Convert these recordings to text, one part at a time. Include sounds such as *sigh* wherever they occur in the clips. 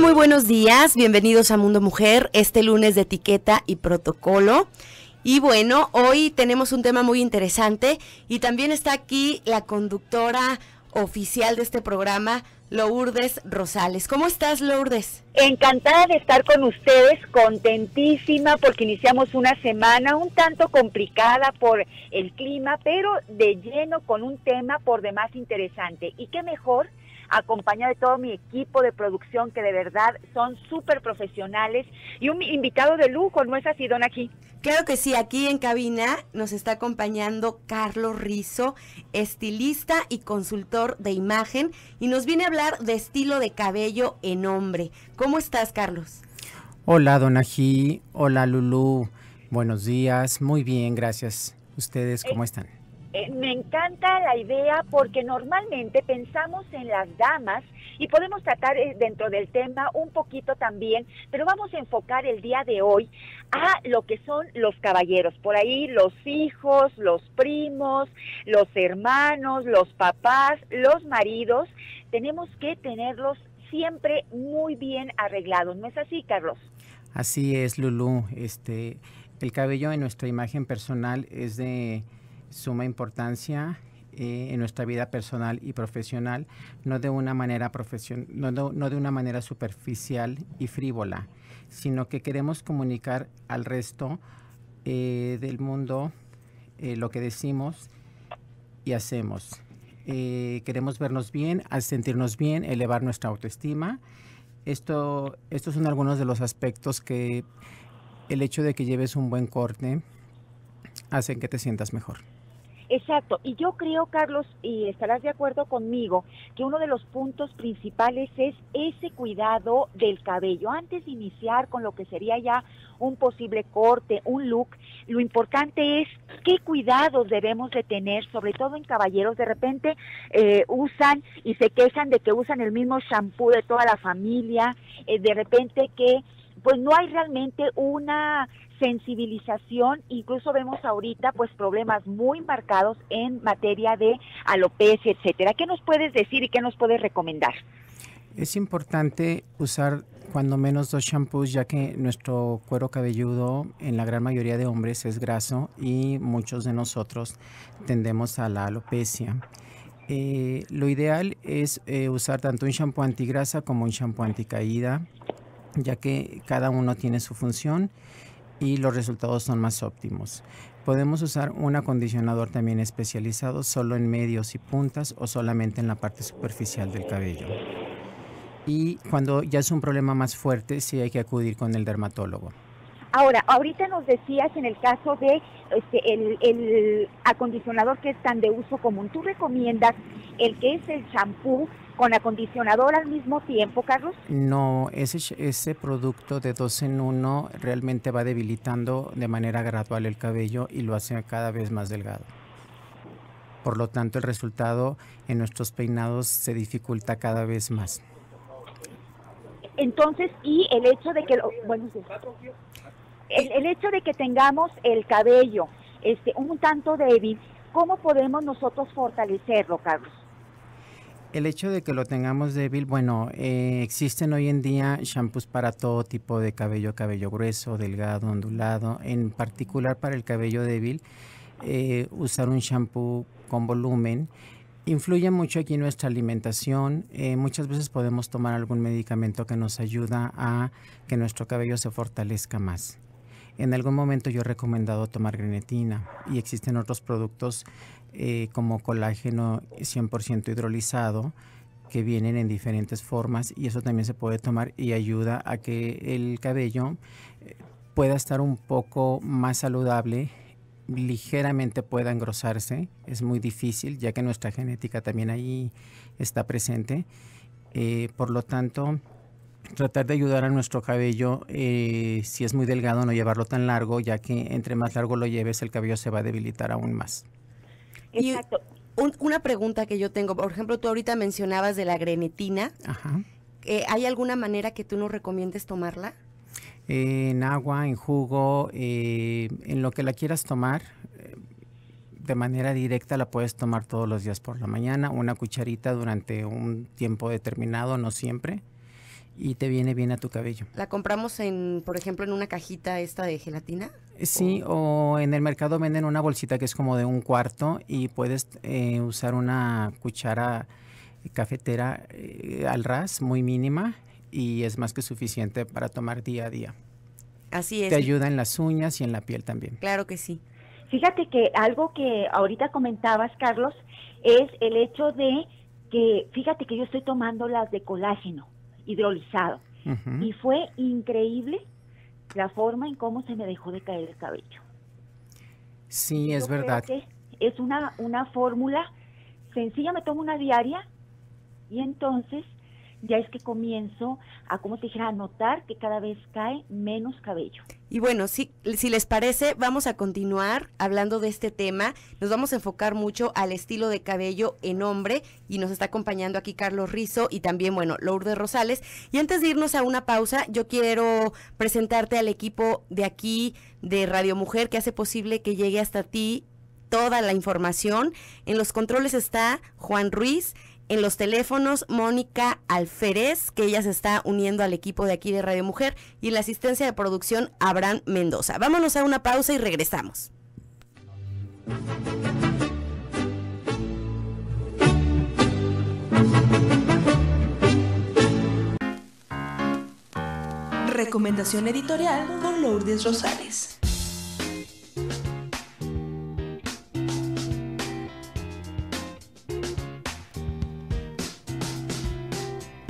muy buenos días. Bienvenidos a Mundo Mujer, este lunes de etiqueta y protocolo. Y bueno, hoy tenemos un tema muy interesante y también está aquí la conductora oficial de este programa, Lourdes Rosales. ¿Cómo estás, Lourdes? Encantada de estar con ustedes, contentísima porque iniciamos una semana un tanto complicada por el clima, pero de lleno con un tema por demás interesante. ¿Y qué mejor? acompañada de todo mi equipo de producción que de verdad son súper profesionales y un invitado de lujo, ¿no es así, Don Aquí? Claro que sí, aquí en cabina nos está acompañando Carlos Rizo, estilista y consultor de imagen, y nos viene a hablar de estilo de cabello en hombre. ¿Cómo estás, Carlos? Hola, Don Ají. Hola, Lulú. Buenos días. Muy bien, gracias. ¿Ustedes cómo eh, están? Eh, me encanta la idea porque normalmente pensamos en las damas y podemos tratar eh, dentro del tema un poquito también, pero vamos a enfocar el día de hoy a lo que son los caballeros, por ahí los hijos, los primos, los hermanos, los papás, los maridos, tenemos que tenerlos siempre muy bien arreglados, ¿no es así, Carlos? Así es, Lulú, este el cabello en nuestra imagen personal es de suma importancia eh, en nuestra vida personal y profesional, no de una manera no, de una manera superficial y frívola, sino que queremos comunicar al resto eh, del mundo eh, lo que decimos y hacemos. queremos vernos bien, al sentirnos bien, elevar nuestra autoestima. Esto, estos son algunos de los aspectos que el hecho de que lleves un buen corte hacen que te sientas mejor. Exacto. Y yo creo, Carlos, y estarás de acuerdo conmigo, que uno de los puntos principales es ese cuidado del cabello. Antes de iniciar con lo que sería ya un posible corte, un look, lo importante es qué cuidados debemos de tener, sobre todo en caballeros. De repente eh, usan y se quejan de que usan el mismo shampoo de toda la familia, eh, de repente que pues no hay realmente una sensibilización, incluso vemos ahorita pues problemas muy marcados en materia de alopecia, etcétera. ¿Qué nos puedes decir y qué nos puedes recomendar? Es importante usar cuando menos dos shampoos, ya que nuestro cuero cabelludo en la gran mayoría de hombres es graso y muchos de nosotros tendemos a la alopecia. Eh, lo ideal es eh, usar tanto un shampoo antigrasa como un shampoo anticaída, ya que cada uno tiene su función y los resultados son más óptimos. Podemos usar un acondicionador también especializado solo en medios y puntas o solamente en la parte superficial del cabello. Y cuando ya es un problema más fuerte, sí hay que acudir con el dermatólogo. Ahora, ahorita nos decías en el caso de este, el, acondicionador que es tan de uso común, ¿tú recomiendas el que es el champú con acondicionador al mismo tiempo, Carlos? No, ese, ese producto de dos en uno realmente va debilitando de manera gradual el cabello y lo hace cada vez más delgado. Por lo tanto, el resultado en nuestros peinados se dificulta cada vez más. Entonces, y el hecho de que... Lo, bueno, el, hecho de que tengamos el cabello este, un tanto débil, ¿cómo podemos nosotros fortalecerlo, Carlos? El hecho de que lo tengamos débil, bueno, eh, existen hoy en día shampoos para todo tipo de cabello, cabello grueso, delgado, ondulado, en particular para el cabello débil, eh, usar un shampoo con volumen. Influye mucho aquí en nuestra alimentación. Eh, muchas veces podemos tomar algún medicamento que nos ayuda a que nuestro cabello se fortalezca más. En algún momento yo he recomendado tomar grenetina y existen otros productos eh, como colágeno 100% hidrolizado que vienen en diferentes formas y eso también se puede tomar y ayuda a que el cabello eh, pueda estar un poco más saludable ligeramente pueda engrosarse. Es muy difícil, ya que nuestra genética también ahí está presente. Eh, por lo tanto, tratar de ayudar a nuestro cabello, eh, si es muy delgado, no llevarlo tan largo, ya que entre más largo lo lleves, el cabello se va a debilitar aún más. Exacto. una pregunta que yo tengo, por ejemplo, tú ahorita mencionabas de la grenetina. Ajá. Eh, ¿Hay alguna manera que tú nos recomiendes tomarla? Eh, en agua, en jugo, en lo que la quieras tomar, de manera directa la puedes tomar todos los días por la mañana, una cucharita durante un tiempo determinado, no siempre y te viene bien a tu cabello. ¿La compramos en, por ejemplo, en una cajita esta de gelatina? Eh, sí, o, en el mercado venden una bolsita que es como de un cuarto y puedes eh, usar una cuchara cafetera eh, al ras, muy mínima, y es más que suficiente para tomar día a día. Así es. Te ayuda en las uñas y en la piel también. Claro que sí. Fíjate que algo que ahorita comentabas, Carlos, es el hecho de que, fíjate que yo estoy tomando las de colágeno hidrolizado. Y fue increíble la forma en cómo se me dejó de caer el cabello. Sí, es verdad. es una, una fórmula sencilla, me tomo una diaria y entonces ya es que comienzo a, como te dijera, a notar que cada vez cae menos cabello. Y bueno, si, si les parece, vamos a continuar hablando de este tema. Nos vamos a enfocar mucho al estilo de cabello en hombre y nos está acompañando aquí Carlos Rizo y también, bueno, Lourdes Rosales. Y antes de irnos a una pausa, yo quiero presentarte al equipo de aquí de Radio Mujer que hace posible que llegue hasta ti toda la información. En los controles está Juan Ruiz, en los teléfonos Mónica Alférez, que ella se está uniendo al equipo de aquí de Radio Mujer, y en la asistencia de producción Abraham Mendoza. Vámonos a una pausa y regresamos. Recomendación editorial con Lourdes Rosales.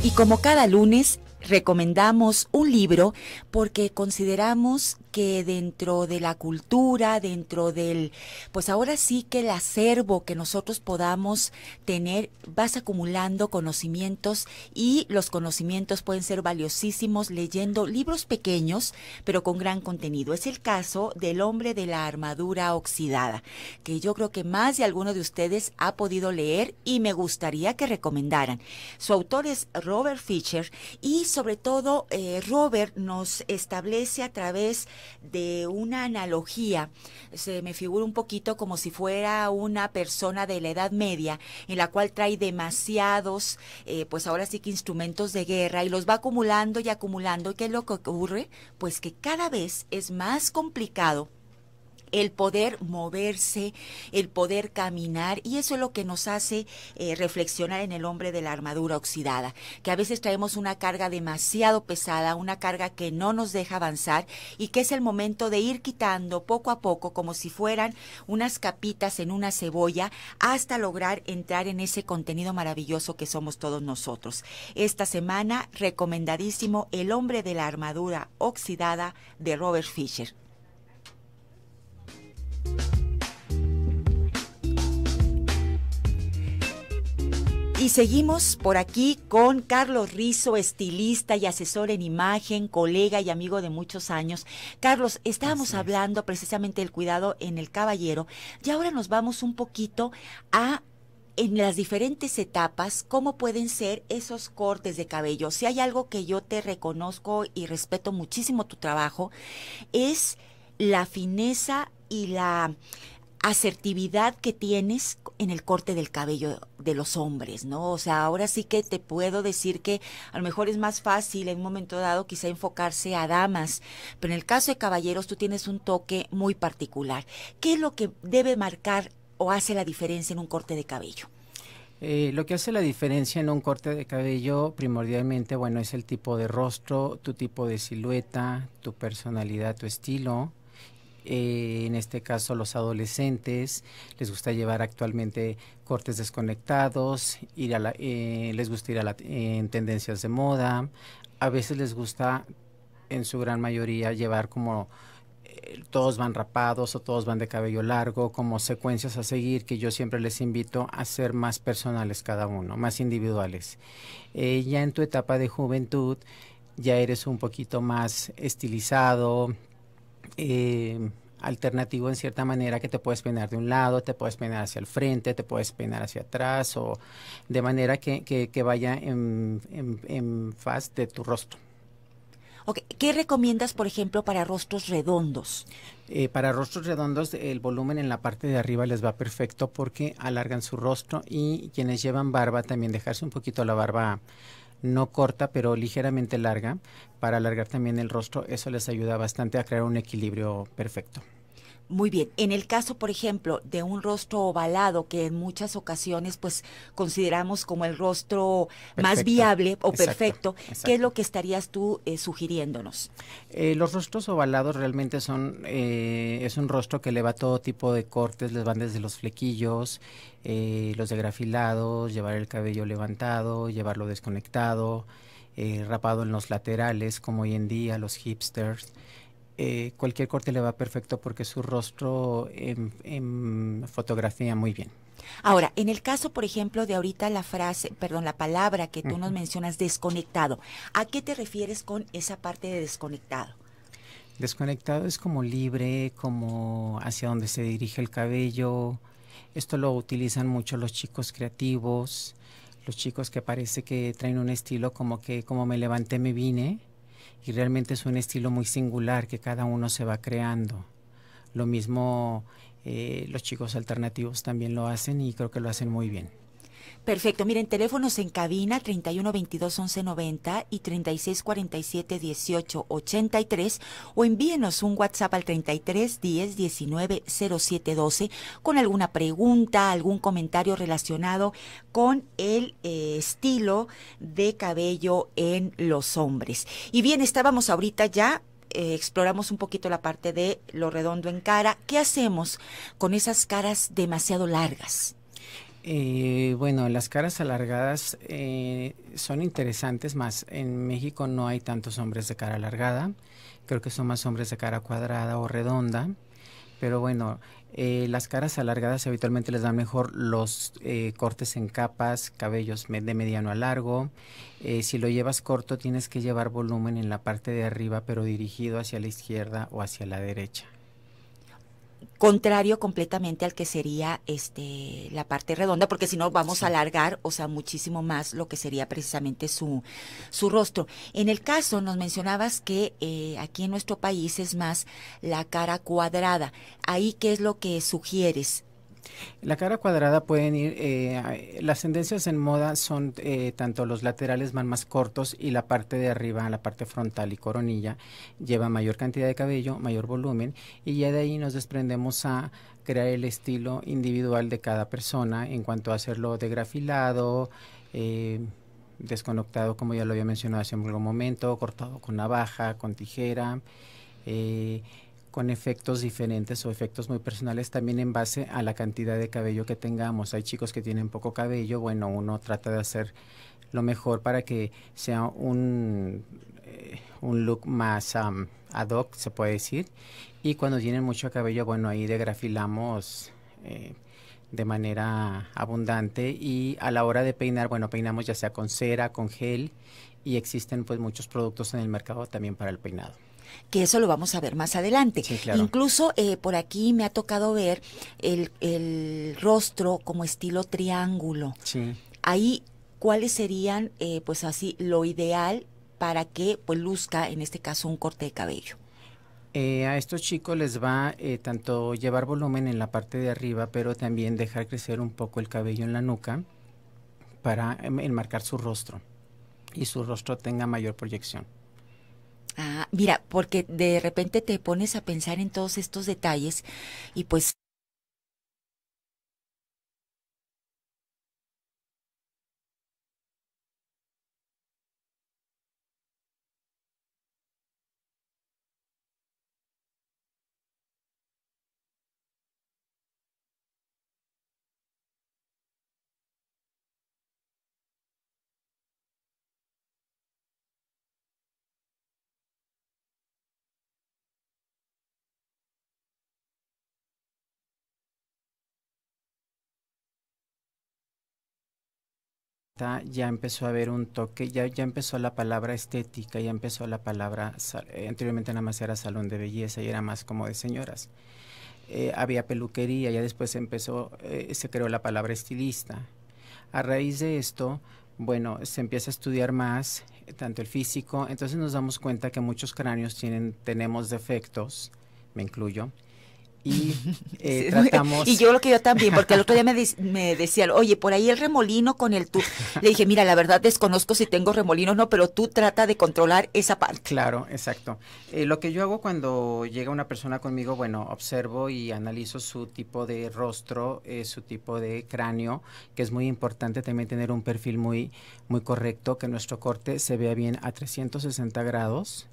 Y como cada lunes, recomendamos un libro porque consideramos que dentro de la cultura, dentro del, pues ahora sí que el acervo que nosotros podamos tener, vas acumulando conocimientos y los conocimientos pueden ser valiosísimos leyendo libros pequeños, pero con gran contenido. Es el caso del hombre de la armadura oxidada, que yo creo que más de alguno de ustedes ha podido leer y me gustaría que recomendaran. Su autor es Robert Fisher y sobre todo eh, Robert nos establece a través de una analogía, se me figura un poquito como si fuera una persona de la Edad Media, en la cual trae demasiados, eh, pues ahora sí que instrumentos de guerra y los va acumulando y acumulando. ¿Qué es lo que ocurre? Pues que cada vez es más complicado el poder moverse, el poder caminar, y eso es lo que nos hace eh, reflexionar en el hombre de la armadura oxidada, que a veces traemos una carga demasiado pesada, una carga que no nos deja avanzar y que es el momento de ir quitando poco a poco, como si fueran unas capitas en una cebolla, hasta lograr entrar en ese contenido maravilloso que somos todos nosotros. Esta semana, recomendadísimo El hombre de la armadura oxidada de Robert Fisher. Y seguimos por aquí con Carlos Rizo, estilista y asesor en imagen, colega y amigo de muchos años. Carlos, estábamos hablando precisamente del cuidado en el caballero y ahora nos vamos un poquito a en las diferentes etapas, cómo pueden ser esos cortes de cabello. Si hay algo que yo te reconozco y respeto muchísimo tu trabajo, es la fineza y la asertividad que tienes en el corte del cabello de los hombres, ¿no? O sea, ahora sí que te puedo decir que a lo mejor es más fácil en un momento dado quizá enfocarse a damas, pero en el caso de caballeros tú tienes un toque muy particular. ¿Qué es lo que debe marcar o hace la diferencia en un corte de cabello? Eh, lo que hace la diferencia en un corte de cabello primordialmente, bueno, es el tipo de rostro, tu tipo de silueta, tu personalidad, tu estilo. Eh, en este caso los adolescentes, les gusta llevar actualmente cortes desconectados, ir a eh, les gusta ir a en tendencias de moda, a veces les gusta en su gran mayoría llevar como eh, todos van rapados o todos van de cabello largo, como secuencias a seguir que yo siempre les invito a ser más personales cada uno, más individuales. ya en tu etapa de juventud ya eres un poquito más estilizado, eh, alternativo en cierta manera que te puedes peinar de un lado, te puedes peinar hacia el frente, te puedes peinar hacia atrás o de manera que, vaya en, en, faz de tu rostro. ¿Qué recomiendas, por ejemplo, para rostros redondos? Eh, para rostros redondos el volumen en la parte de arriba les va perfecto porque alargan su rostro y quienes llevan barba también dejarse un poquito la barba no corta, pero ligeramente larga, para alargar también el rostro. Eso les ayuda bastante a crear un equilibrio perfecto. Muy bien, en el caso, por ejemplo, de un rostro ovalado que en muchas ocasiones pues consideramos como el rostro más viable o perfecto, ¿qué es lo que estarías tú eh, sugiriéndonos? Eh, los rostros ovalados realmente son, eh, es un rostro que eleva todo tipo de cortes, les van desde los flequillos, los degrafilados, llevar el cabello levantado, llevarlo desconectado, rapado en los laterales, como hoy en día los hipsters. Eh, cualquier corte le va perfecto porque su rostro en em, em, fotografía muy bien. Ahora, en el caso, por ejemplo, de ahorita la frase, perdón, la palabra que tú nos mencionas, desconectado, ¿a qué te refieres con esa parte de desconectado? Desconectado es como libre, como hacia donde se dirige el cabello. Esto lo utilizan mucho los chicos creativos, los chicos que parece que traen un estilo como que como me levanté, me vine y realmente es un estilo muy singular que cada uno se va creando. Lo mismo eh, los chicos alternativos también lo hacen y creo que lo hacen muy bien. Perfecto, miren, teléfonos en cabina 31 22 11 90 y 36 47 18 83 o envíenos un WhatsApp al 33 10 19 07 12 con alguna pregunta, algún comentario relacionado con el eh, estilo de cabello en los hombres. Y bien, estábamos ahorita ya eh, exploramos un poquito la parte de lo redondo en cara. ¿Qué hacemos con esas caras demasiado largas? Eh, bueno, las caras alargadas eh, son interesantes, más en México no hay tantos hombres de cara alargada, creo que son más hombres de cara cuadrada o redonda, pero bueno, eh, las caras alargadas habitualmente les dan mejor los cortes en capas, cabellos de mediano a largo, si lo llevas corto tienes que llevar volumen en la parte de arriba, pero dirigido hacia la izquierda o hacia la derecha contrario completamente al que sería este la parte redonda, porque si no vamos a alargar, o sea, muchísimo más lo que sería precisamente su, su rostro. En el caso, nos mencionabas que eh, aquí en nuestro país es más la cara cuadrada. Ahí, ¿qué es lo que sugieres? La cara cuadrada pueden ir, eh, las tendencias en moda son eh, tanto los laterales van más cortos y la parte de arriba, la parte frontal y coronilla, lleva mayor cantidad de cabello, mayor volumen y ya de ahí nos desprendemos a crear el estilo individual de cada persona en cuanto a hacerlo de grafilado, eh, desconectado como ya lo había mencionado hace un momento, cortado con navaja, con tijera. Eh, con efectos diferentes o efectos muy personales también en base a la cantidad de cabello que tengamos. Hay chicos que tienen poco cabello, bueno, uno trata de hacer lo mejor para que sea un, eh, un look más ad hoc, se puede decir. Y cuando tienen mucho cabello, bueno, ahí degrafilamos eh, de manera abundante y a la hora de peinar, bueno, peinamos ya sea con cera, con gel y existen pues muchos productos en el mercado también para el peinado que eso lo vamos a ver más adelante. Incluso eh, por aquí me ha tocado ver el, rostro como estilo triángulo. Ahí, ¿cuáles serían, eh, pues así, lo ideal para que pues luzca, en este caso, un corte de cabello? Eh, a estos chicos les va tanto llevar volumen en la parte de arriba, pero también dejar crecer un poco el cabello en la nuca para em, enmarcar su rostro y su rostro tenga mayor proyección. Ah, mira, porque de repente te pones a pensar en todos estos detalles y pues ya empezó a haber un toque, ya, ya empezó la palabra estética, ya empezó la palabra, eh, anteriormente nada más era salón de belleza y era más como de señoras. Eh, había peluquería, ya después empezó, eh, se creó la palabra estilista. A raíz de esto, bueno, se empieza a estudiar más, tanto el físico, entonces nos damos cuenta que muchos cráneos tienen, tenemos defectos, me incluyo, y *laughs* eh, tratamos... Y yo lo que yo también, porque el otro día me, decían, oye, por ahí el remolino con el tú. Le dije, mira, la verdad desconozco si tengo remolino o no, pero tú trata de controlar esa parte. Claro, exacto. Eh, lo que yo hago cuando llega una persona conmigo, bueno, observo y analizo su tipo de rostro, eh, su tipo de cráneo, que es muy importante también tener un perfil muy, muy correcto, que nuestro corte se vea bien a 360 grados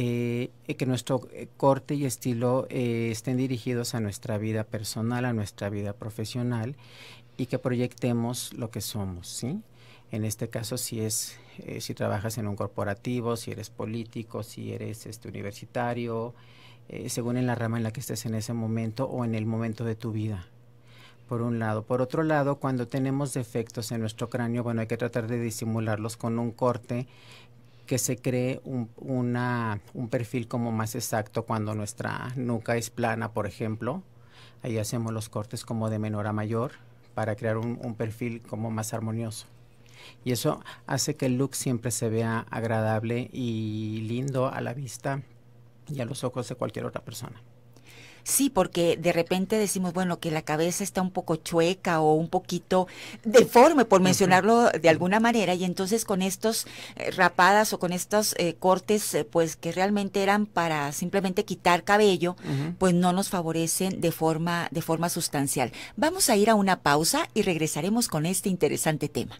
eh, eh, que nuestro eh, corte y estilo estén dirigidos a nuestra vida personal, a nuestra vida profesional y que proyectemos lo que somos, ¿sí? En este caso, si es, si trabajas en un corporativo, si eres político, si eres este, universitario, según en la rama en la que estés en ese momento o en el momento de tu vida, por un lado. Por otro lado, cuando tenemos defectos en nuestro cráneo, bueno, hay que tratar de disimularlos con un corte que se cree un, un perfil como más exacto cuando nuestra nuca es plana, por ejemplo. Ahí hacemos los cortes como de menor a mayor para crear un perfil como más armonioso. Y eso hace que el look siempre se vea agradable y lindo a la vista y a los ojos de cualquier otra persona. Sí, porque de repente decimos, bueno, que la cabeza está un poco chueca o un poquito deforme, por mencionarlo de alguna manera, y entonces con estos eh, rapadas o con estos eh, cortes, eh, pues que realmente eran para simplemente quitar cabello, pues no nos favorecen de forma, de forma sustancial. Vamos a ir a una pausa y regresaremos con este interesante tema.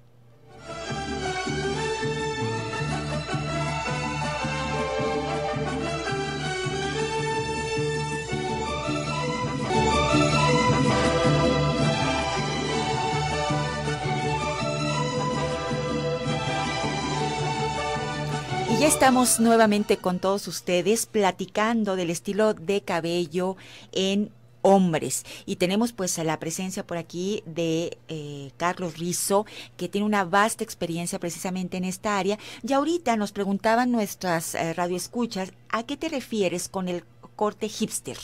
estamos nuevamente con todos ustedes platicando del estilo de cabello en hombres. Y tenemos pues la presencia por aquí de eh, Carlos Rizo, que tiene una vasta experiencia precisamente en esta área. Y ahorita nos preguntaban nuestras eh, radioescuchas, ¿a qué te refieres con el corte hipster?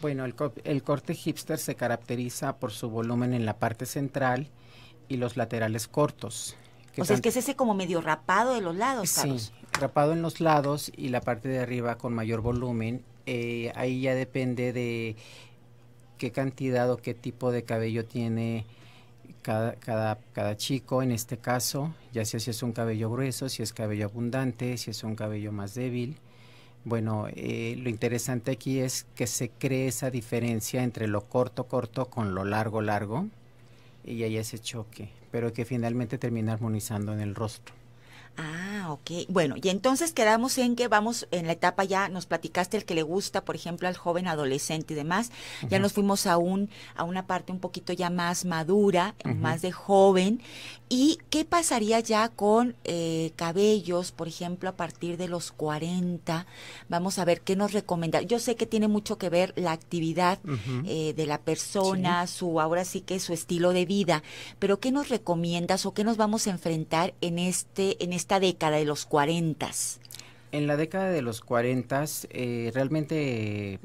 Bueno, el, corte hipster se caracteriza por su volumen en la parte central y los laterales cortos. o sea, es que es ese como medio rapado de los lados, Carlos. Atrapado en los lados y la parte de arriba con mayor volumen. Eh, ahí ya depende de qué cantidad o qué tipo de cabello tiene cada, cada, chico en este caso, ya sea si es un cabello grueso, si es cabello abundante, si es un cabello más débil. Bueno, eh, lo interesante aquí es que se cree esa diferencia entre lo corto, corto con lo largo, largo, y ahí ese choque, pero que finalmente termina armonizando en el rostro. Ah, ok. Bueno, y entonces quedamos en que vamos en la etapa ya, nos platicaste el que le gusta, por ejemplo, al joven adolescente y demás. Ya nos fuimos a, a una parte un poquito ya más madura, más de joven. ¿Y qué pasaría ya con eh, cabellos, por ejemplo, a partir de los 40? Vamos a ver qué nos recomienda. Yo sé que tiene mucho que ver la actividad eh, de la persona, su ahora sí que su estilo de vida, pero ¿qué nos recomiendas o qué nos vamos a enfrentar en este en este esta década de los 40? En la década de los 40, eh, realmente eh,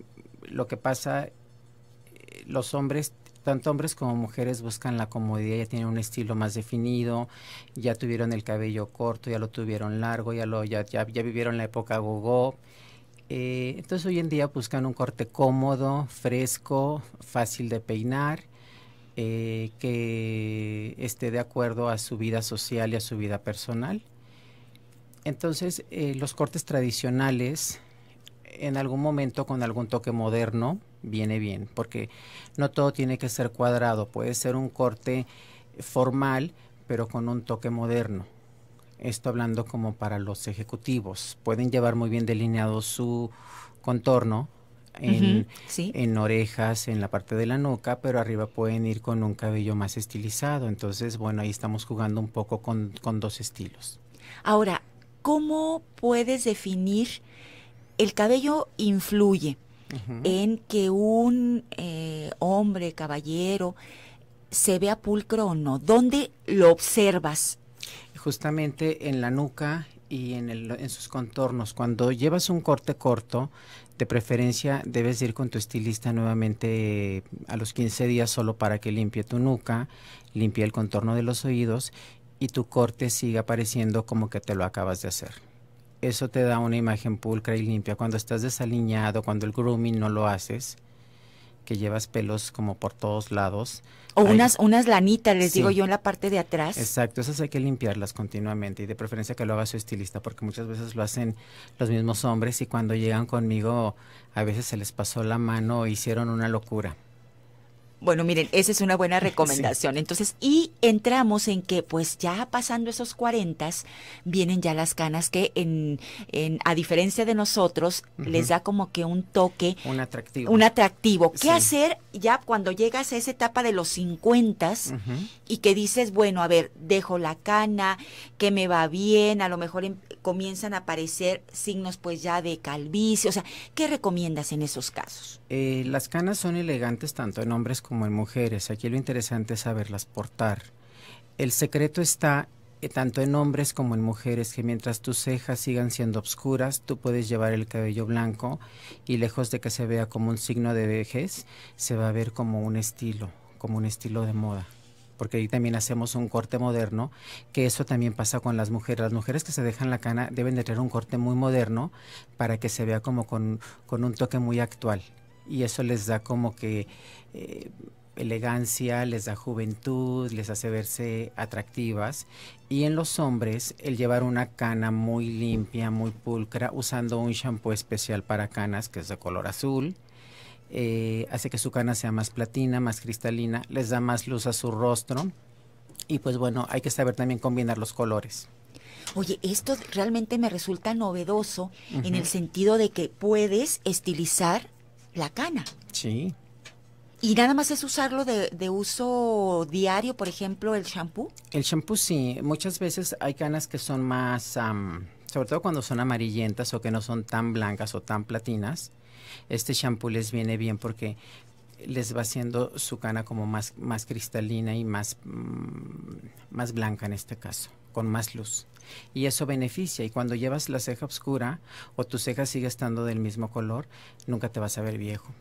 lo que pasa, eh, los hombres, tanto hombres como mujeres, buscan la comodidad, ya tienen un estilo más definido, ya tuvieron el cabello corto, ya lo tuvieron largo, ya, lo, ya, ya, vivieron la época Gogó. Eh, entonces hoy en día buscan un corte cómodo, fresco, fácil de peinar. que esté de acuerdo a su vida social y a su vida personal. Entonces, eh, los cortes tradicionales, en algún momento con algún toque moderno, viene bien, porque no todo tiene que ser cuadrado, puede ser un corte formal, pero con un toque moderno. Esto hablando como para los ejecutivos. Pueden llevar muy bien delineado su contorno, en, orejas, en la parte de la nuca, pero arriba pueden ir con un cabello más estilizado. Entonces, bueno, ahí estamos jugando un poco con, con dos estilos. Ahora, ¿cómo puedes definir el cabello influye en que un eh, hombre, caballero, se vea pulcro o no? ¿Dónde lo observas? Justamente en la nuca y en, en sus contornos. Cuando llevas un corte corto, de preferencia debes ir con tu estilista nuevamente eh, a los 15 días solo para que limpie tu nuca, limpie el contorno de los oídos y tu corte sigue apareciendo como que te lo acabas de hacer. Eso te da una imagen pulcra y limpia. Cuando estás desaliñado, cuando el grooming no lo haces, que llevas pelos como por todos lados. O unas, unas lanitas, les digo yo, en la parte de atrás. Exacto, esas hay que limpiarlas continuamente y de preferencia que lo haga su estilista porque muchas veces lo hacen los mismos hombres y cuando llegan conmigo a veces se les pasó la mano o hicieron una locura. Bueno, miren, esa es una buena *laughs* recomendación. Entonces, y entramos en que pues ya pasando esos 40, vienen ya las canas que en, en a diferencia de nosotros, les da como que un toque. Un atractivo. Un atractivo. ¿Qué hacer ya cuando llegas a esa etapa de los 50 y que dices, bueno, a ver, dejo la cana, que me va bien, a lo mejor em, comienzan a aparecer signos pues ya de calvicie, o sea, ¿qué recomiendas en esos casos? Eh, las canas son elegantes tanto en hombres como como en mujeres. Aquí lo interesante es saberlas portar. El secreto está eh, tanto en hombres como en mujeres, que mientras tus cejas sigan siendo obscuras, tú puedes llevar el cabello blanco y lejos de que se vea como un signo de vejez, se va a ver como un estilo, como un estilo de moda. Porque ahí también hacemos un corte moderno, que eso también pasa con las mujeres. Las mujeres que se dejan la cana deben de tener un corte muy moderno para que se vea como con, con un toque muy actual y eso les da como que eh, elegancia, les da juventud, les hace verse atractivas. Y en los hombres, el llevar una cana muy limpia, muy pulcra, usando un shampoo especial para canas que es de color azul, eh, hace que su cana sea más platina, más cristalina, les da más luz a su rostro. Y pues bueno, hay que saber también combinar los colores. Oye, esto realmente me resulta novedoso en el sentido de que puedes estilizar la cana. Sí. ¿Y nada más es usarlo de, de, uso diario, por ejemplo, el shampoo? El shampoo sí. Muchas veces hay canas que son más, sobre todo cuando son amarillentas o que no son tan blancas o tan platinas. Este shampoo les viene bien porque les va haciendo su cana como más, más cristalina y más, mm, más blanca en este caso, con más luz y eso beneficia. Y cuando llevas la ceja oscura o tu ceja sigue estando del mismo color, nunca te vas a ver viejo.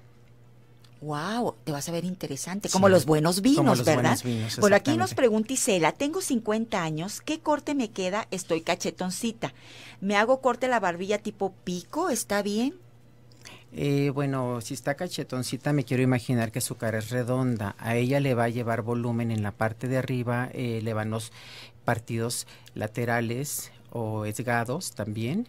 Wow, te vas a ver interesante, como los buenos vinos, los ¿verdad? Buenos vinos, bueno, aquí nos pregunta Isela, tengo 50 años, ¿qué corte me queda? Estoy cachetoncita. ¿Me hago corte la barbilla tipo pico? ¿Está bien? Eh, bueno, si está cachetoncita, me quiero imaginar que su cara es redonda. A ella le va a llevar volumen en la parte de arriba, eh, le van los partidos laterales o esgados también.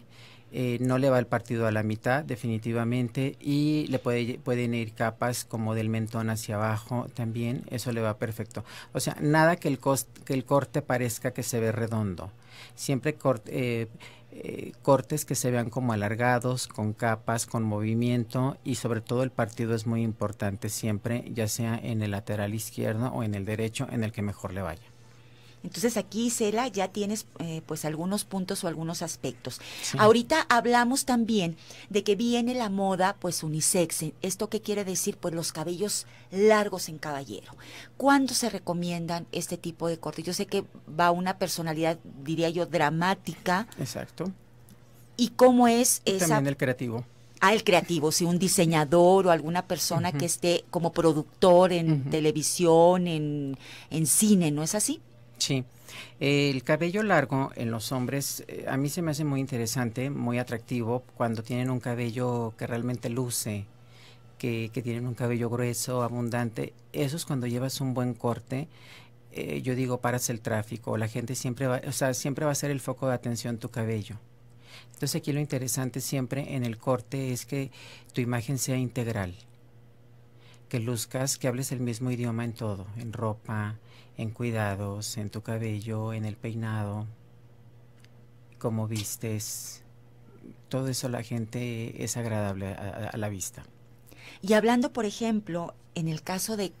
Eh, no le va el partido a la mitad definitivamente y le puede, pueden ir capas como del mentón hacia abajo también, eso le va perfecto. O sea, nada que el, que el corte parezca que se ve redondo. Siempre eh, eh, cortes que se vean como alargados, con capas, con movimiento y sobre todo el partido es muy importante siempre, ya sea en el lateral izquierdo o en el derecho, en el que mejor le vaya. Entonces aquí, Cela, ya tienes eh, pues algunos puntos o algunos aspectos. Ahorita hablamos también de que viene la moda pues unisex. ¿Esto qué quiere decir? Pues los cabellos largos en caballero. ¿Cuándo se recomiendan este tipo de cortes? Yo sé que va una personalidad, diría yo, dramática. Exacto. ¿Y cómo es esa...? También el creativo al ah, creativo, si un diseñador o alguna persona que esté como productor en televisión, en, en, cine, ¿no es así? Sí. El cabello largo en los hombres eh, a mí se me hace muy interesante, muy atractivo cuando tienen un cabello que realmente luce, que, tienen un cabello grueso, abundante. Eso es cuando llevas un buen corte. Eh, yo digo, paras el tráfico. La gente siempre va, o sea, siempre va a ser el foco de atención tu cabello. Entonces aquí lo interesante siempre en el corte es que tu imagen sea integral que luzcas, que hables el mismo idioma en todo, en ropa, en cuidados, en tu cabello, en el peinado, como vistes. Todo eso la gente es agradable a, la vista. Y hablando, por ejemplo, en el caso de,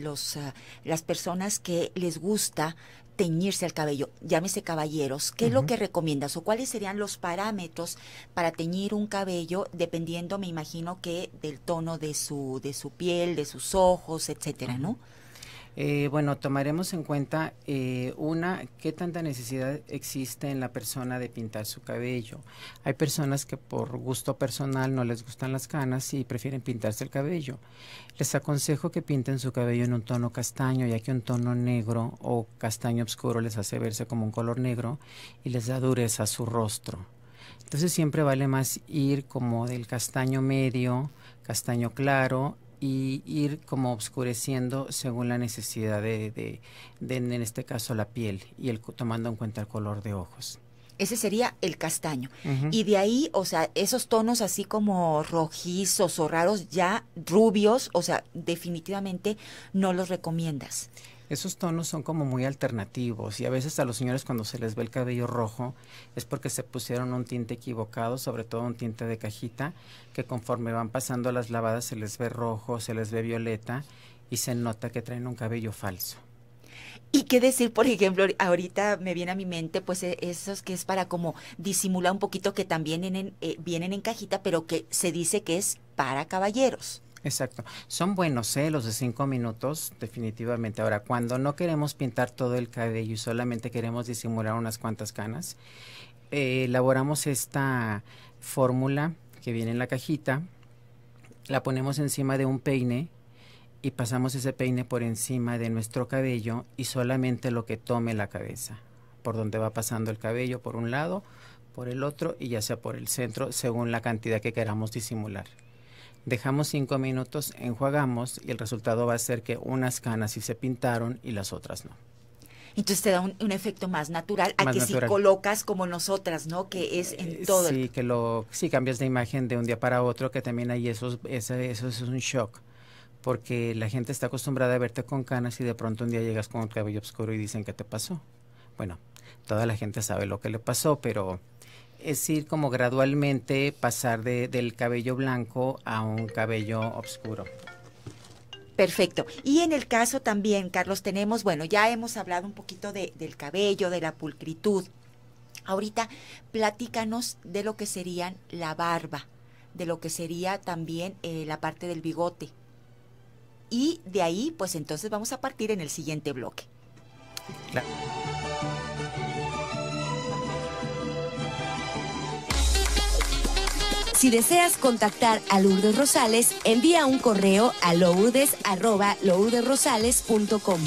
los, ah, las personas que les gusta teñirse el cabello, llámese caballeros, ¿qué es lo que recomiendas o cuáles serían los parámetros para teñir un cabello dependiendo, me imagino que del tono de su de su piel, de sus ojos, etcétera, ¿no? Eh, bueno, tomaremos en cuenta eh, una, qué tanta necesidad existe en la persona de pintar su cabello. Hay personas que por gusto personal no les gustan las canas y prefieren pintarse el cabello. Les aconsejo que pinten su cabello en un tono castaño, ya que un tono negro o castaño oscuro les hace verse como un color negro y les da dureza a su rostro. Entonces siempre vale más ir como del castaño medio, castaño claro y ir como obscureciendo según la necesidad de, de, en este caso la piel y el tomando en cuenta el color de ojos. Ese sería el castaño. Y de ahí, o sea, esos tonos así como rojizos o raros, ya rubios, o sea, definitivamente no los recomiendas esos tonos son como muy alternativos y a veces a los señores cuando se les ve el cabello rojo es porque se pusieron un tinte equivocado, sobre todo un tinte de cajita, que conforme van pasando las lavadas se les ve rojo, se les ve violeta y se nota que traen un cabello falso. Y qué decir, por ejemplo, ahorita me viene a mi mente, pues e, esos que es para como disimular un poquito que también eh, vienen en cajita, pero que se dice que es para caballeros. Exacto. Son buenos, ¿eh? Los de cinco minutos, definitivamente. Ahora, cuando no queremos pintar todo el cabello y solamente queremos disimular unas cuantas canas, eh, elaboramos esta fórmula que viene en la cajita, la ponemos encima de un peine y pasamos ese peine por encima de nuestro cabello y solamente lo que tome la cabeza, por donde va pasando el cabello por un lado, por el otro y ya sea por el centro, según la cantidad que queramos disimular dejamos cinco minutos, enjuagamos y el resultado va a ser que unas canas sí se pintaron y las otras no. Entonces te da un, efecto más natural a que colocas como nosotras, ¿no? Que es en eh, todo. Sí, que lo, cambias de imagen de un día para otro, que también ahí eso, es un shock porque la gente está acostumbrada a verte con canas y de pronto un día llegas con el cabello oscuro y dicen, ¿qué te pasó? Bueno, toda la gente sabe lo que le pasó, pero es ir como gradualmente pasar de, del cabello blanco a un cabello oscuro. Perfecto. Y en el caso también, Carlos, tenemos, bueno, ya hemos hablado un poquito del cabello, de la pulcritud. Ahorita platícanos de lo que serían la barba, de lo que sería también eh, la parte del bigote. Y de ahí, pues entonces vamos a partir en el siguiente bloque. Claro. Si deseas contactar a Lourdes Rosales, envía un correo a lourdes.lourdesrosales.com.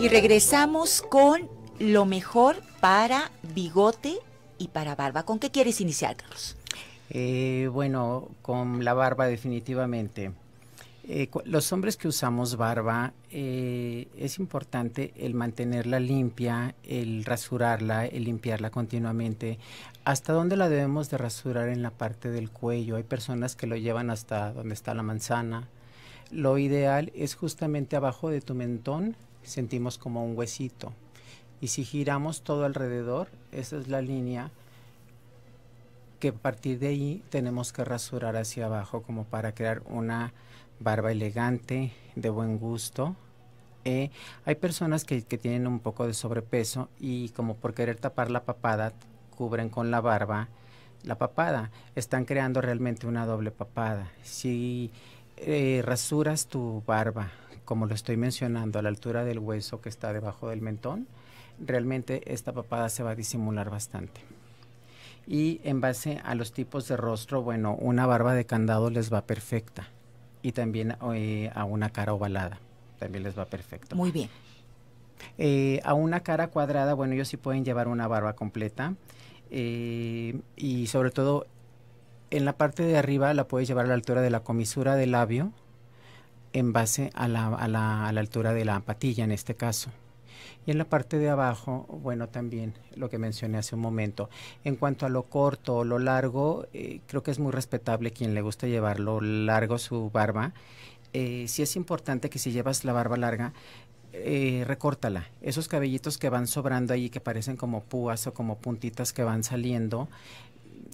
Y regresamos con lo mejor para bigote y para barba. ¿Con qué quieres iniciar, Carlos? Eh, bueno, con la barba definitivamente. Eh, los hombres que usamos barba, eh, es importante el mantenerla limpia, el rasurarla, el limpiarla continuamente. ¿Hasta dónde la debemos de rasurar en la parte del cuello? Hay personas que lo llevan hasta donde está la manzana. Lo ideal es justamente abajo de tu mentón, sentimos como un huesito. Y si giramos todo alrededor, esa es la línea que a partir de ahí tenemos que rasurar hacia abajo como para crear una barba elegante, de buen gusto. Eh, hay personas que, tienen un poco de sobrepeso y como por querer tapar la papada, cubren con la barba la papada. Están creando realmente una doble papada. Si eh, rasuras tu barba, como lo estoy mencionando, a la altura del hueso que está debajo del mentón, realmente esta papada se va a disimular bastante. Y en base a los tipos de rostro, bueno, una barba de candado les va perfecta y también eh, a una cara ovalada. También les va perfecto. Muy bien. Eh, a una cara cuadrada, bueno, ellos sí pueden llevar una barba completa. Eh, y sobre todo, en la parte de arriba la puedes llevar a la altura de la comisura del labio en base a la, a la, a la altura de la patilla en este caso. Y en la parte de abajo, bueno, también lo que mencioné hace un momento. En cuanto a lo corto o lo largo, eh, creo que es muy respetable quien le gusta llevarlo largo su barba. Eh, si es importante que si llevas la barba larga, eh, recórtala. Esos cabellitos que van sobrando ahí, que parecen como púas o como puntitas que van saliendo,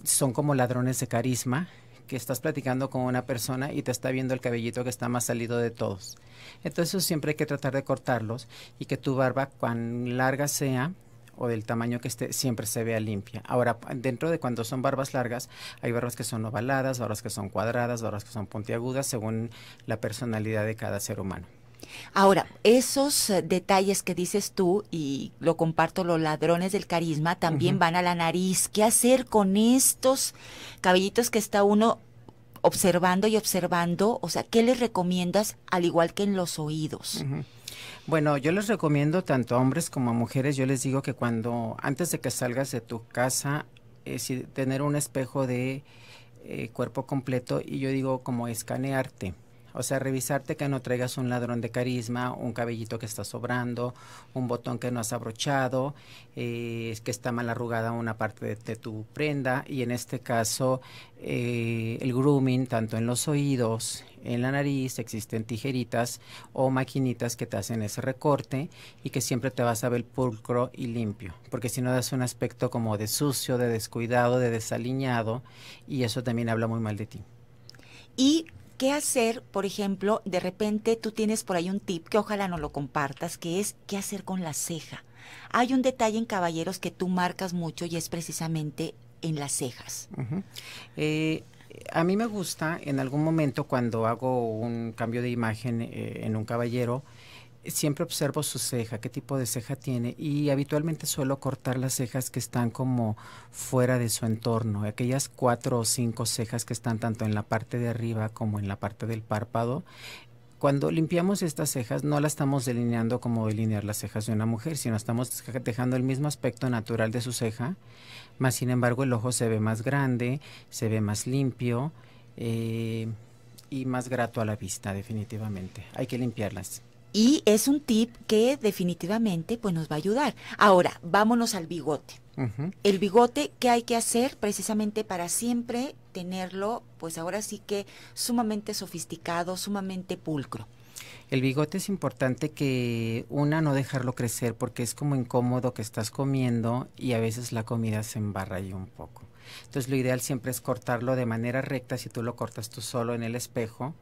son como ladrones de carisma que estás platicando con una persona y te está viendo el cabellito que está más salido de todos. Entonces siempre hay que tratar de cortarlos y que tu barba, cuán larga sea, o del tamaño que esté, siempre se vea limpia. Ahora, dentro de cuando son barbas largas, hay barbas que son ovaladas, barbas que son cuadradas, barbas que son puntiagudas, según la personalidad de cada ser humano. Ahora, esos eh, detalles que dices tú, y lo comparto, los ladrones del carisma, también van a la nariz. ¿Qué hacer con estos cabellitos que está uno observando y observando? O sea, ¿qué les recomiendas al igual que en los oídos? Bueno, yo les recomiendo tanto a hombres como a mujeres, yo les digo que cuando, antes de que salgas de tu casa, es eh, tener un espejo de eh, cuerpo completo y yo digo como escanearte. O sea, revisarte que no traigas un ladrón de carisma, un cabellito que está sobrando, un botón que no has abrochado, eh, que está mal arrugada una parte de, tu prenda. Y en este caso, eh, el grooming, tanto en los oídos, en la nariz, existen tijeritas o maquinitas que te hacen ese recorte y que siempre te vas a ver pulcro y limpio, porque si no das un aspecto como de sucio, de descuidado, de desaliñado y eso también habla muy mal de ti. Y ¿Qué hacer, por ejemplo, de repente tú tienes por ahí un tip que ojalá no lo compartas, que es qué hacer con la ceja? Hay un detalle en caballeros que tú marcas mucho y es precisamente en las cejas. Eh, a mí me gusta en algún momento cuando hago un cambio de imagen eh, en un caballero, siempre observo su ceja, qué tipo de ceja tiene y habitualmente suelo cortar las cejas que están como fuera de su entorno, aquellas cuatro o cinco cejas que están tanto en la parte de arriba como en la parte del párpado. Cuando limpiamos estas cejas no las estamos delineando como delinear las cejas de una mujer, sino estamos dejando el mismo aspecto natural de su ceja, más sin embargo el ojo se ve más grande, se ve más limpio eh, y más grato a la vista definitivamente. Hay que limpiarlas. Y es un tip que definitivamente pues, nos va a ayudar. Ahora, vámonos al bigote. El bigote, ¿qué hay que hacer precisamente para siempre tenerlo, pues ahora sí que sumamente sofisticado, sumamente pulcro? El bigote es importante que una no dejarlo crecer porque es como incómodo que estás comiendo y a veces la comida se embarra ahí un poco. Entonces lo ideal siempre es cortarlo de manera recta si tú lo cortas tú solo en el espejo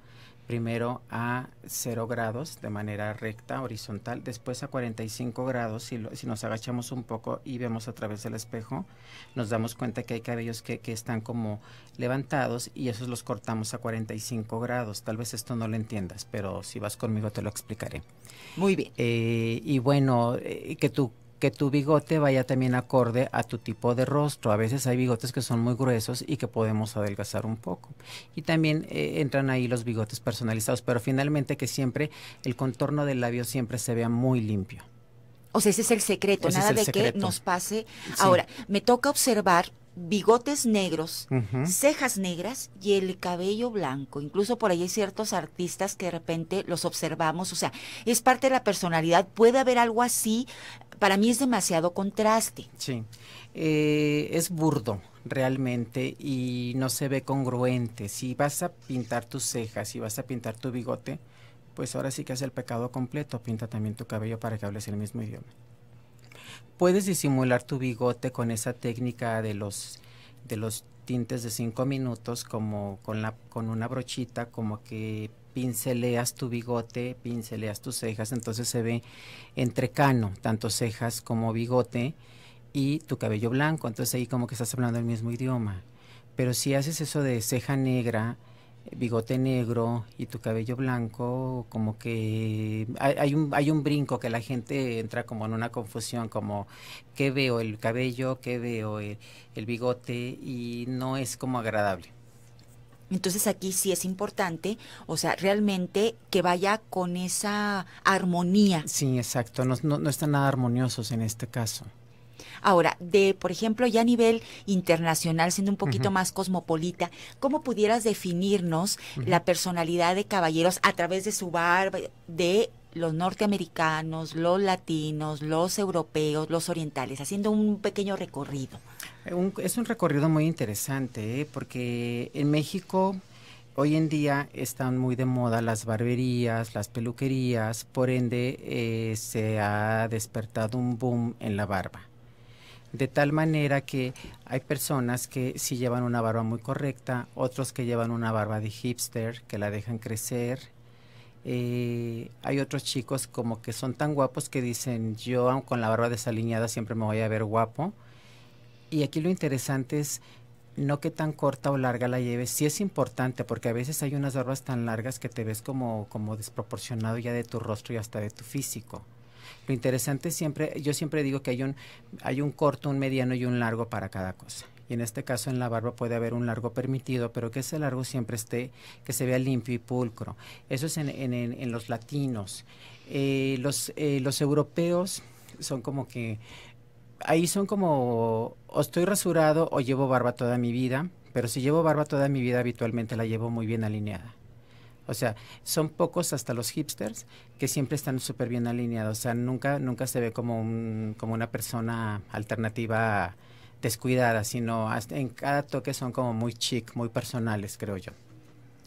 primero a 0 grados de manera recta, horizontal, después a 45 grados, si, si, nos agachamos un poco y vemos a través del espejo, nos damos cuenta que hay cabellos que, están como levantados y esos los cortamos a 45 grados. Tal vez esto no lo entiendas, pero si vas conmigo te lo explicaré. Muy bien. Eh, y bueno, eh, que tú que tu bigote vaya también acorde a tu tipo de rostro. A veces hay bigotes que son muy gruesos y que podemos adelgazar un poco. Y también eh, entran ahí los bigotes personalizados, pero finalmente que siempre el contorno del labio siempre se vea muy limpio. O sea, ese es el secreto, nada de que nos pase. Ahora, me toca observar bigotes negros, cejas negras y el cabello blanco. Incluso por ahí hay ciertos artistas que de repente los observamos, o sea, es parte de la personalidad. Puede haber algo así, para mí es demasiado contraste. Sí, eh, es burdo realmente y no se ve congruente. Si vas a pintar tus cejas, y vas a pintar tu bigote, pues ahora sí que es el pecado completo. Pinta también tu cabello para que hables el mismo idioma. Puedes disimular tu bigote con esa técnica de los, de los tintes de cinco minutos, como con, la, con una brochita, como que pinceleas tu bigote, pinceleas tus cejas, entonces se ve entrecano, tanto cejas como bigote y tu cabello blanco, entonces ahí como que estás hablando el mismo idioma. Pero si haces eso de ceja negra, bigote negro y tu cabello blanco, como que hay, un, hay un brinco que la gente entra como en una confusión, como ¿qué veo? ¿El cabello? ¿Qué veo? El, bigote? Y no es como agradable. Entonces aquí sí es importante, o sea, realmente que vaya con esa armonía. Sí, exacto, no, no están nada armoniosos en este caso. Ahora, de, por ejemplo, ya a nivel internacional, siendo un poquito más cosmopolita, ¿cómo pudieras definirnos la personalidad de caballeros a través de su barba, de los norteamericanos, los latinos, los europeos, los orientales, haciendo un pequeño recorrido? Eh, es un recorrido muy interesante, ¿eh? porque en México hoy en día están muy de moda las barberías, las peluquerías, por ende eh, se ha despertado un boom en la barba de tal manera que hay personas que sí llevan una barba muy correcta, otros que llevan una barba de hipster, que la dejan crecer. Eh, hay otros chicos como que son tan guapos que dicen, yo con la barba desaliñada siempre me voy a ver guapo. Y aquí lo interesante es no que tan corta o larga la lleves, sí es importante porque a veces hay unas barbas tan largas que te ves como, como desproporcionado ya de tu rostro y hasta de tu físico. Lo interesante siempre, yo siempre digo que hay un, hay un corto, un mediano y un largo para cada cosa y en este caso en la barba puede haber un largo permitido, pero que ese largo siempre esté, que se vea limpio y pulcro. Eso es en, en, los latinos. Eh, los, eh, los europeos son como que, ahí son como, o estoy rasurado o llevo barba toda mi vida, pero si llevo barba toda mi vida habitualmente la llevo muy bien alineada. O sea, son pocos hasta los hipsters que siempre están súper bien alineados. O sea, nunca, nunca se ve como, como una persona alternativa descuidada, sino en cada toque son como muy chic, muy personales, creo yo.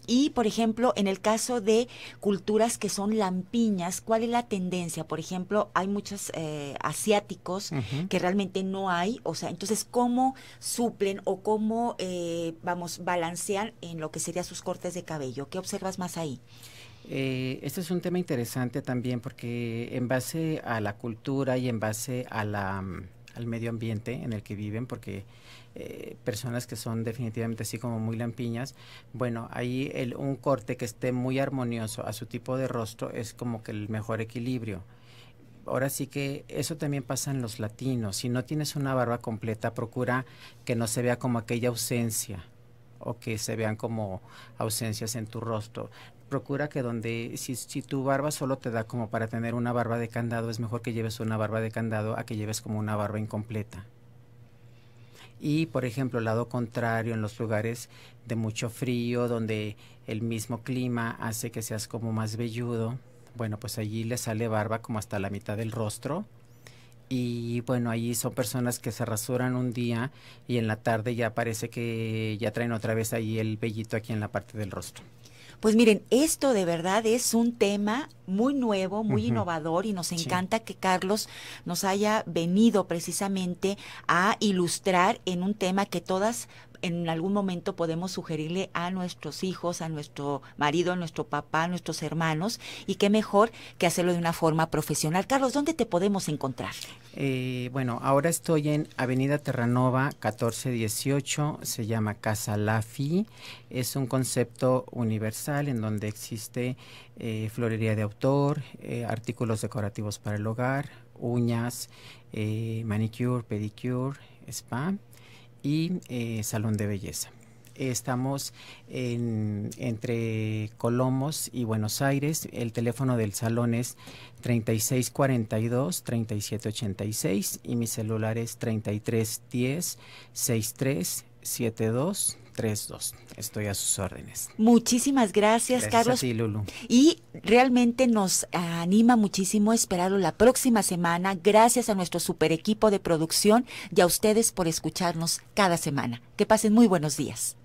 Y, por ejemplo, en el caso de culturas que son lampiñas, ¿cuál es la tendencia? Por ejemplo, hay muchos eh, asiáticos que realmente no hay, o sea, entonces, ¿cómo suplen o cómo, eh, vamos, balancean en lo que serían sus cortes de cabello? ¿Qué observas más ahí? Eh, este es un tema interesante también porque en base a la cultura y en base a la mm, al medio ambiente en el que viven, porque eh, personas que son definitivamente así como muy lampiñas, bueno, ahí el, un corte que esté muy armonioso a su tipo de rostro es como que el mejor equilibrio ahora sí que eso también pasa en los latinos. Si no tienes una barba completa, procura que no se vea como aquella ausencia o que se vean como ausencias en tu rostro procura que donde, si, si tu barba solo te da como para tener una barba de candado, es mejor que lleves una barba de candado a que lleves como una barba incompleta. Y, por ejemplo, lado contrario, en los lugares de mucho frío, donde el mismo clima hace que seas como más velludo, bueno, pues allí le sale barba como hasta la mitad del rostro. Y bueno, allí son personas que se rasuran un día y en la tarde ya parece que ya traen otra vez ahí el vellito aquí en la parte del rostro. Pues miren, esto de verdad es un tema muy nuevo, muy innovador y nos encanta que Carlos nos haya venido precisamente a ilustrar en un tema que todas en algún momento podemos sugerirle a nuestros hijos, a nuestro marido, a nuestro papá, a nuestros hermanos, y qué mejor que hacerlo de una forma profesional. Carlos, ¿dónde te podemos encontrar? Eh, bueno, ahora estoy en Avenida Terranova 1418, se llama Casa Lafi, es un concepto universal en donde existe eh, florería de autor, eh, artículos decorativos para el hogar, uñas, manicure, pedicure, spa y eh, salón de belleza. Estamos entre Colomos y Buenos Aires. El teléfono del salón es 3642-3786 y mi celular es 3310-6372. 32. Estoy a sus órdenes. Muchísimas gracias, Carlos. y Lulu. Y realmente nos anima muchísimo esperarlo la próxima semana. Gracias a nuestro super equipo de producción y a ustedes por escucharnos cada semana. Que pasen muy buenos días.